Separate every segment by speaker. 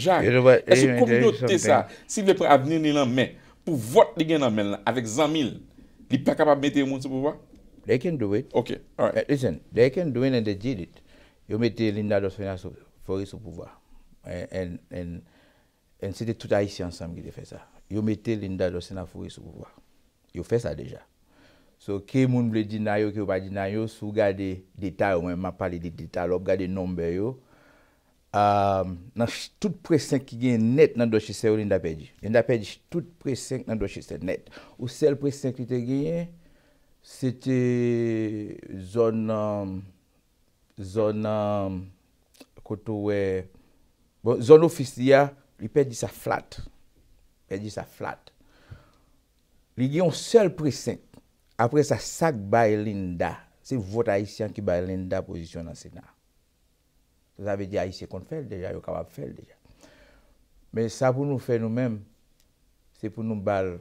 Speaker 1: Jacques, es ou komi notte sa si ve pre avnir ni lan men pou vot
Speaker 2: di gen nan men lan avek zan mil li pa kapab mette yon moun sou pouvo? They can do it. Ok, alright. Eh, listen, they can do it and they did it. Yo mette Linda Dos Foye sou pouvo. Eh, and, and, and, and, c'ete tout a ici ansam ki de fe sa. Yo mette Linda Dos Foye sou pouvo. Yo fe sa deja. So, ke moun ble di nan yo, ke ou pa di nan yo, sou gade deta ou mwen ma pali di deta lop, gade nombe yo. nan euh, ch tout presen ki gen net nan do chise ou li nda pedi. Li nda pedi ch tout presen nan do chise net. Ou sel presen ki te gen, sete zon... zon... koto we... Bon, zon ofisya, li pedi sa flat. Pedi sa flat. Li gen yon sel presen. Apre sa sak baye linda. Se vota isyan ki baye linda posisyon nan senar. Zavè di Aisyè kon fèl dèjè, yo kama fèl dèjè. Mè sa pou nou fè nou mèm, se pou nou bal.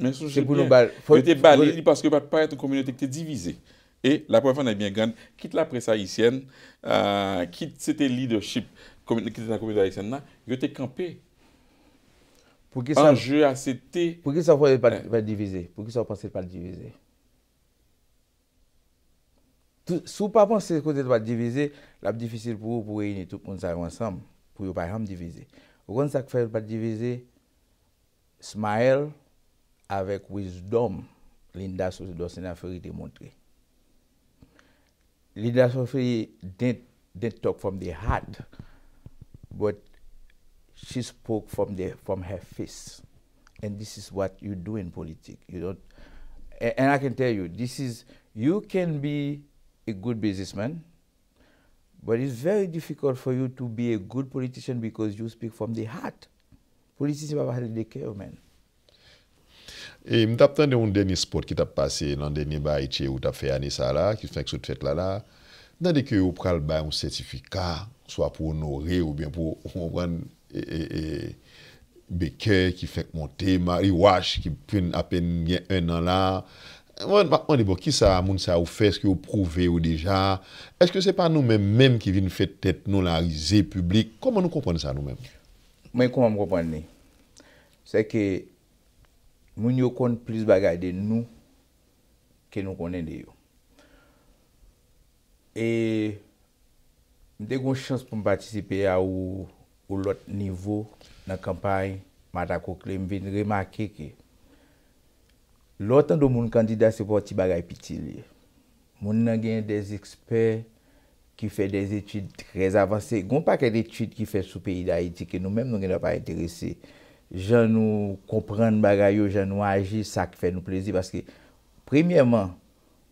Speaker 2: Mè sou se bè, yo te bal, e
Speaker 1: li paske pat pa etou komunite ki te divize. E, la pou mè fè nan e bè gand, kit la presse Aisyèn, kit se te leadership, ki te sa komunite Aisyèn nan, yo te kampe. An jè a se te...
Speaker 2: Pou ki sa fò se pat divize? Pou ki sa fò se pat divize? Sou pa pon se kote pa divize, la mdifisil pou pou wey ni tou pon sa yon sam, pou yon pa yon divize. Ou kon sa kote pa divize, smile avek wizdom, Linda Soufri dosen aferite montre. Linda Soufri den tok from de hat, but she spoke from her face. And this is what you do in politik. And I can tell you, you can be, a good businessman, but it's very difficult for you to be a good politician because you speak from the heart. Politicist, you have to have a decade, man.
Speaker 3: E mta pten de un deni sport ki ta pase, nan deni ba itye ou ta fey anisa la, ki fèk sou tfèk la la, nan deke ou pral bay un sertifika, swa pou onore ou bien pou mwen beke ki fèk monte, mariwaj ki pwen apen mwen an la, Mwen di bo, ki sa moun sa ou fè, skye ou prouve ou deja, eske se pa nou men menm ki vin fè tèt nou la rize publik, koman nou kompon sa nou menm? Mwen koman mw kompon ne? Se ke,
Speaker 2: mwen yo kon plis bagay de nou ke nou konen de yo. E, mwen dek wons chans pou mw patisipe a ou lot nivou nan kampany, mwen vini remake ke lotan do moun kandida se poti bagay piti li. Moun nan gen des eksper ki fe des etude trez avanse. Gon pa ke etude ki fe sou peyi da etike. Nou menm nou gen apare interese. Jan nou komprende bagay yo, jan nou aji, sa ki fe nou plezi. Baske, premiyeman,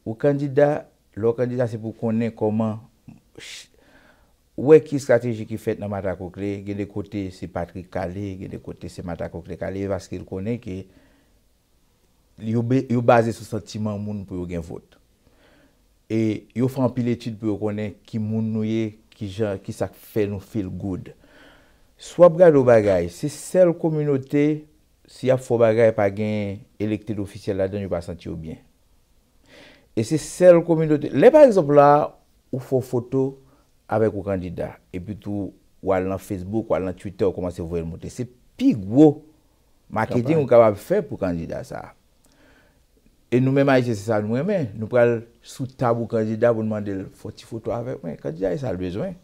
Speaker 2: ou kandida, lor kandida se pou konen koman ou e ki strategi ki fet nan matakokle, gen de kote se Patrick Kale, gen de kote se matakokle Kale, baske il konen ki yo baze sou sentiman moun pou yo gen vot. E yo fan pil etit pou yo konen ki moun nouye, ki sa fe nou feel good. Swap gade ou bagay, se sel komunote, si ap fo bagay pa gen elektri de ofisye la den, yo pa senti ou bien. E se sel komunote, le par exemple la, ou fo foto avek ou kandida, e pitu ou al nan Facebook, ou al nan Twitter, ou komanse vwe mwote. Se pi gwo marketing ou kabab fe pou kandida sa a. E nou men manje se sa nou men, nou pral sou tabou kandida pou nou mande foti foto avek men, kandida e sal bezoen.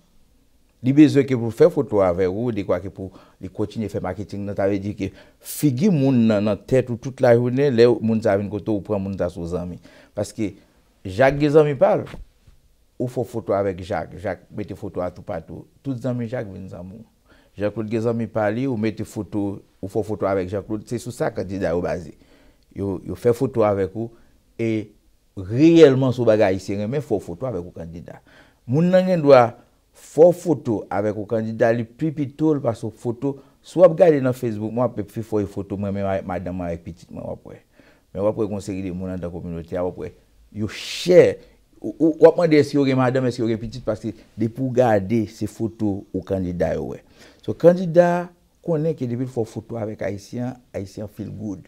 Speaker 2: Li bezoen ke pou foti foto avek ou, di kwa ke pou li koti nye fè marketing, nan ta ve di ke figi moun nan nan tèt ou tout la younen, le moun ta vin koto ou pran moun ta sou zami. Paske, Jacques Gézami parle, ou foti foto avek Jacques, Jacques mette foto atou patou, tout zami Jacques vin zamou. Jacques Gézami parle, ou mette foto, ou foti foto avek Jacques, c'est sou sa kandida ou bazi. yo fè foto avèk ou, e rèyèlman sou baga Aisyen, men fò foto avèk ou kandida. Moun nan yon dwa fò foto avèk ou kandida, li pripitol pa sou foto, sou ap gade nan Facebook, moun ap pe pi fò yon e foto, mwen mè madan mè repitit, mwen wap wè, mwen wap wè konsegi de moun nan da kominoti, mwen wap wè, yo share, wap mè de eski yon gen madan, eski yon gen pitit, paske de pou gade se foto ou kandida yon wè. So kandida, konen ke debil fò foto avèk Aisyen, Aisyen feel good,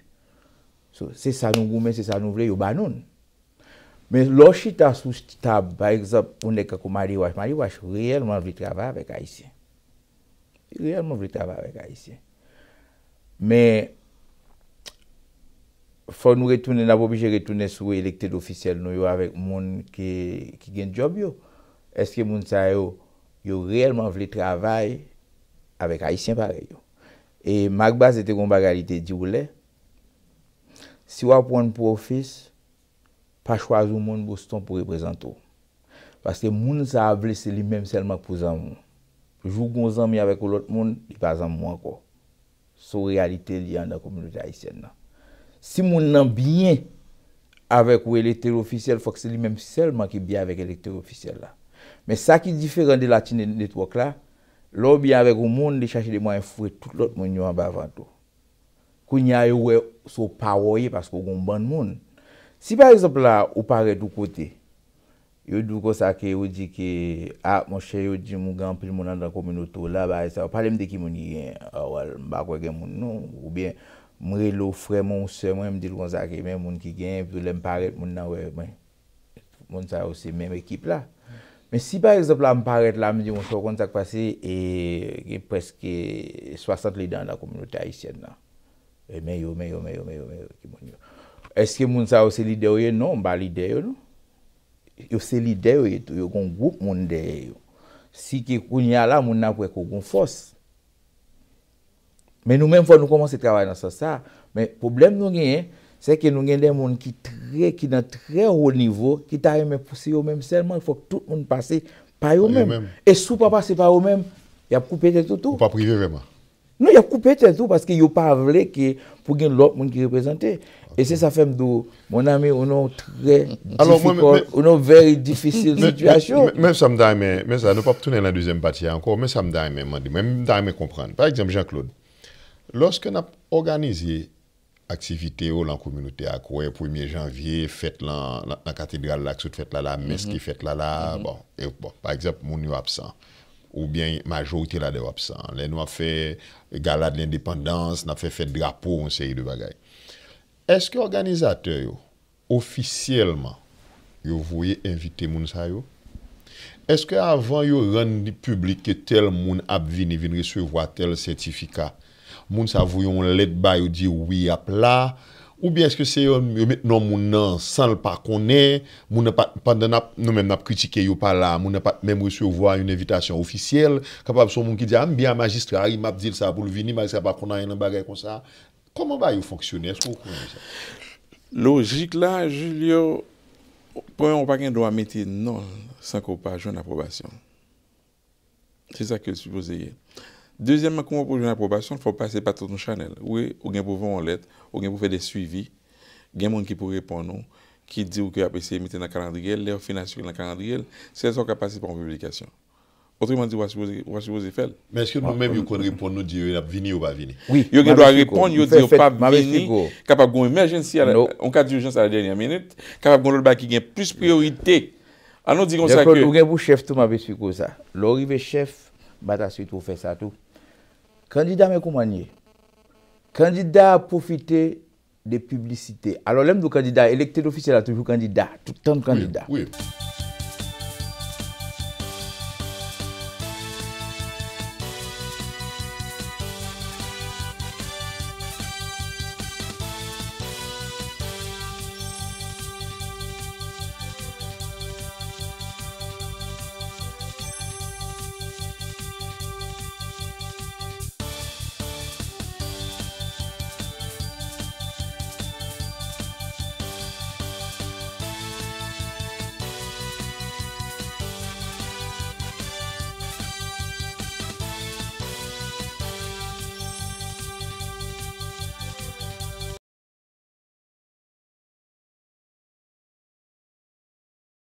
Speaker 2: Se sa nou goumen, se sa nou vle, yo banoun. Men lò chita sou stitab, ba egzop, un dek akou mari waj, mari waj, reyelman vle travay avèk Aisyen. Reyelman vle travay avèk Aisyen. Men, fò nou retounen, nan pou bi jè retounen sou elektèd ofisèl nou yo avèk moun ki gen job yo, eske moun sa yo, yo reyelman vle travay avèk Aisyen pare yo. E magbaz ete kon bagarite di ou lè, Si wap wane pou ofis, pa chwaz ou moun gwo ston pou reprezento. Paske moun sa a vlese li menm selman pou zan moun. Jou goun zan mi avek ou lot moun, di pa zan moun anko. Sou realite li an da koumoun jayisen nan. Si moun nan biye, avek ou el eterofisye, fok se li menm selman ki biye avek el eterofisye la. Me sa ki diferan de la ti netwok la, lò biye avek ou moun de chache de moun fwe, tout lot moun nyo anba avantou. Kou nye a yowe ou, sou pa woye paskou goun ban moun. Si par exemple la, ou paret ou kote, yon dvou kon sa ke yon di ki, a, monshe yon di moun gampil moun an dan kominoto la ba, e pale m de ki moun yon gen, a wal m bakwe gen moun nou, ou bien mre lo fre moun se mwen m de kon sa ke, men moun ki gen vile m paret moun nan wè, moun sa yon se men ekip la. Men si par exemple la m paret la, m di monshe yon kontak pase, e preske 60 lidan dan kominoto a isyen nan. E eh, men yo, men yo, men yo, men yo. Eske moun sa yo se lideyo ye non? Ba lideyo nou? Yo se lideyo ye tou, yo kon goup moun deyo. Si ke koun nyalan, moun na kwe kon kon fos. Men nou men fwa nou komanse trawaj nan sa sa. Men problem nou gen, se ke nou gen den moun ki tre, ki nan tre ho nivou, ki ta yon men posi yo men, selman fwa tout moun pase pa yo men. E sou pa pase pa yo men, ya pou pete toutou. Ou pa prive veman? Nou, ya koupe tel tou paske yo pa avle ki pou gen lop moun ki represente. E se sa fem do, moun ame, ou nou trè, ou nou veri difisil situasyon.
Speaker 3: Men sa m da ime, men sa, nou pa ptounen la duzem pati anko, men sa m da ime mandi, men sa m da ime komprende. Par eksemp, Jean-Claude, loske nap organize aktivite yo lan kouminoute akou, e pou ime janvye, fet lan, nan katedral la, ksout fet lala, meski fet lala, bon, e wop, bon, par eksemp, moun yo absan. Ou byen majorite la de wap san. Len wap fe galad lindependans, nan fe fe drapo, ou se yi de bagay. Eske organizate yo, ofisyeleman, yo vouye invite moun sa yo? Eske avan yo rendi publike tel moun ap vini, vini reswe vwa tel sertifika? Moun sa vouyon let ba yo di, ou yi ap la, ou yi ap la, Ou bien eske se yo met nan moun nan san l pa konen, moun nan pandan ap, nou men ap kritike yo pa la, moun nan ap mèm reso yo vwa yon evitasyon ofisyel, kapap son moun ki di, am ah, bi a magistra, a rim ap dil sa pou l vini, magistra pa konen yon bagay kon sa, koman ba yo foksyone? Logik la, Julio, pou yon pa gen do a mette
Speaker 1: nan san ko pa joun aprobasyon. Se sa ke supozeye. Dezyenman, kou mwen pou joun apropasyon, fò passe patou nou chanel. Ou gen pou ven ou non, let, ou gen pou fe de suivi, gen mwen ki pou repon nou, ki di ou ki ap ese emite nan kalandriyel, le ou finasyon nan kalandriyel, se zon kapase pou mwen publikasyon. Otri man di wansu boze fel. Mèske nou mèm yon kon repon nou di yon ap vini ou ba vini? Oui, yon gen do a repon, yon di yon pa vini, kapap goun emergenci, on ka di urjans a la dènyan menit, kapap goun lòl baki gen plus priorite,
Speaker 2: an nou digon sa ke... O gen pou chef tou m Candidat, mais comment Candidat a profité des publicités. Alors, l'homme du candidat, électeur officiel a toujours candidat, tout le temps candidat.
Speaker 3: oui.